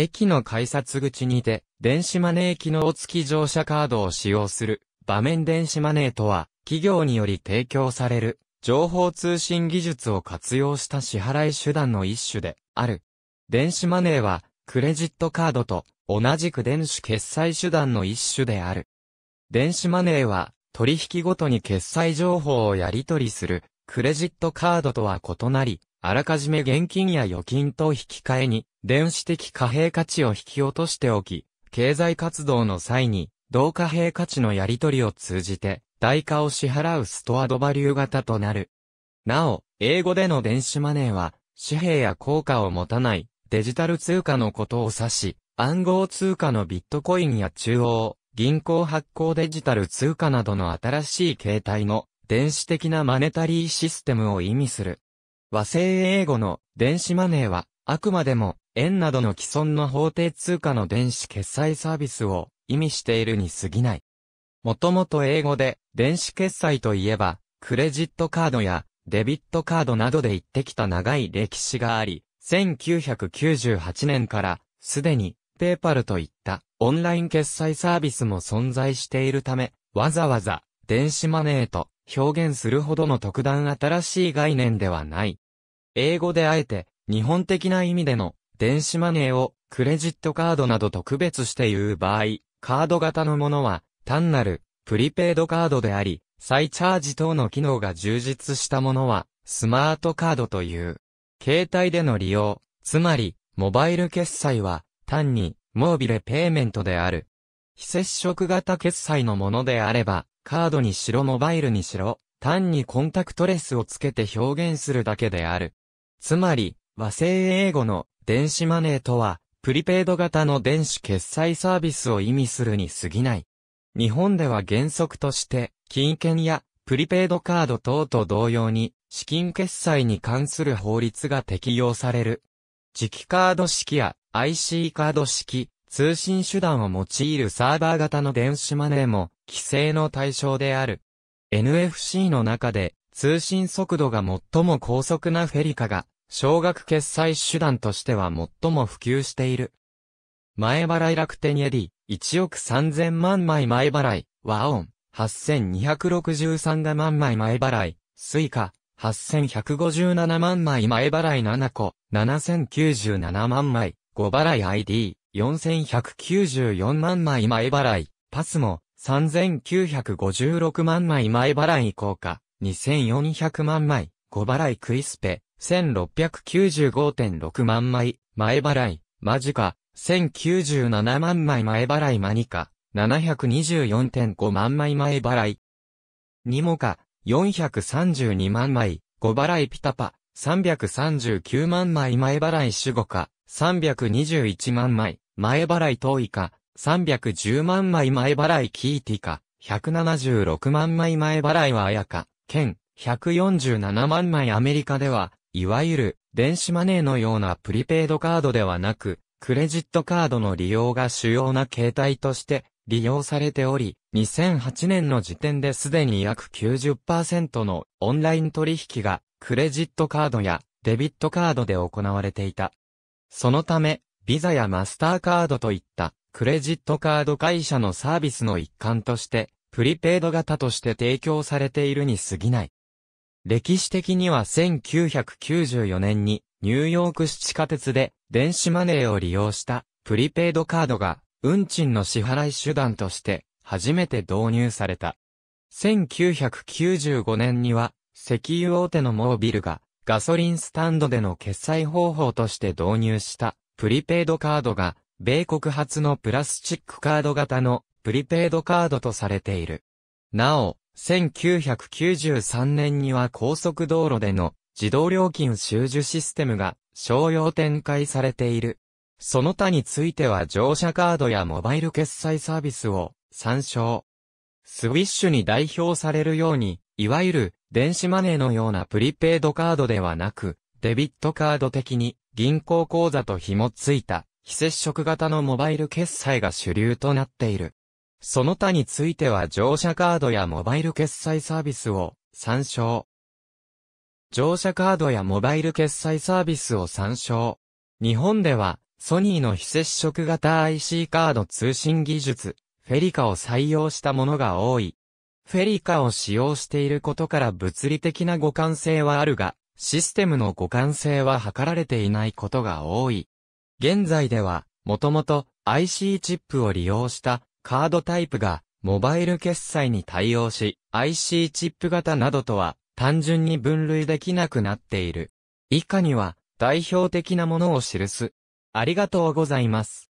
駅の改札口にて、電子マネー機能付き乗車カードを使用する、場面電子マネーとは、企業により提供される、情報通信技術を活用した支払い手段の一種で、ある。電子マネーは、クレジットカードと、同じく電子決済手段の一種である。電子マネーは、取引ごとに決済情報をやり取りする、クレジットカードとは異なり、あらかじめ現金や預金と引き換えに、電子的貨幣価値を引き落としておき、経済活動の際に、同貨幣価値のやり取りを通じて、代価を支払うストアドバリュー型となる。なお、英語での電子マネーは、紙幣や効果を持たないデジタル通貨のことを指し、暗号通貨のビットコインや中央、銀行発行デジタル通貨などの新しい形態の電子的なマネタリーシステムを意味する。和製英語の電子マネーは、あくまでも円などの既存の法定通貨の電子決済サービスを意味しているに過ぎない。もともと英語で電子決済といえば、クレジットカードやデビットカードなどで言ってきた長い歴史があり、1998年からすでにペーパルといったオンライン決済サービスも存在しているため、わざわざ電子マネーと表現するほどの特段新しい概念ではない。英語であえて、日本的な意味での、電子マネーを、クレジットカードなどと区別して言う場合、カード型のものは、単なる、プリペイドカードであり、再チャージ等の機能が充実したものは、スマートカードという。携帯での利用、つまり、モバイル決済は、単に、モービレペイメントである。非接触型決済のものであれば、カードにしろモバイルにしろ、単にコンタクトレスをつけて表現するだけである。つまり、和製英語の電子マネーとは、プリペイド型の電子決済サービスを意味するに過ぎない。日本では原則として、金券やプリペイドカード等と同様に、資金決済に関する法律が適用される。磁気カード式や IC カード式、通信手段を用いるサーバー型の電子マネーも規制の対象である。NFC の中で通信速度が最も高速なフェリカが、小額決済手段としては最も普及している。前払い楽天エディ、1億3000万枚前払い、和音、8263が万枚前払い、スイカ、8157万枚前払い7個、7097万枚、5払い ID、4194万枚前払い、パスも、3956万枚前払い効果、2400万枚、5払いクイスペ、1695.6万枚、前払い、マジカ、1097万枚前払いマニカ、724.5万枚前払い。ニモカ、432万枚、5払いピタパ、339万枚前払い守護カ、321万枚、前払い等以下、310万枚前払いキーティカ、176万枚前払いはやか、県、147万枚アメリカでは、いわゆる、電子マネーのようなプリペイドカードではなく、クレジットカードの利用が主要な形態として利用されており、2008年の時点ですでに約90%のオンライン取引がクレジットカードやデビットカードで行われていた。そのため、ビザやマスターカードといったクレジットカード会社のサービスの一環として、プリペイド型として提供されているに過ぎない。歴史的には1994年にニューヨーク市地下鉄で電子マネーを利用したプリペイドカードが運賃の支払い手段として初めて導入された。1995年には石油大手のモービルがガソリンスタンドでの決済方法として導入したプリペイドカードが米国発のプラスチックカード型のプリペイドカードとされている。なお、1993年には高速道路での自動料金収受システムが商用展開されている。その他については乗車カードやモバイル決済サービスを参照。スウィッシュに代表されるように、いわゆる電子マネーのようなプリペイドカードではなく、デビットカード的に銀行口座と紐付いた非接触型のモバイル決済が主流となっている。その他については乗車カードやモバイル決済サービスを参照。乗車カードやモバイル決済サービスを参照。日本では、ソニーの非接触型 IC カード通信技術、フェリカを採用したものが多い。フェリカを使用していることから物理的な互換性はあるが、システムの互換性は図られていないことが多い。現在では、もともと IC チップを利用したカードタイプがモバイル決済に対応し、IC チップ型などとは単純に分類できなくなっている。以下には代表的なものを記す。ありがとうございます。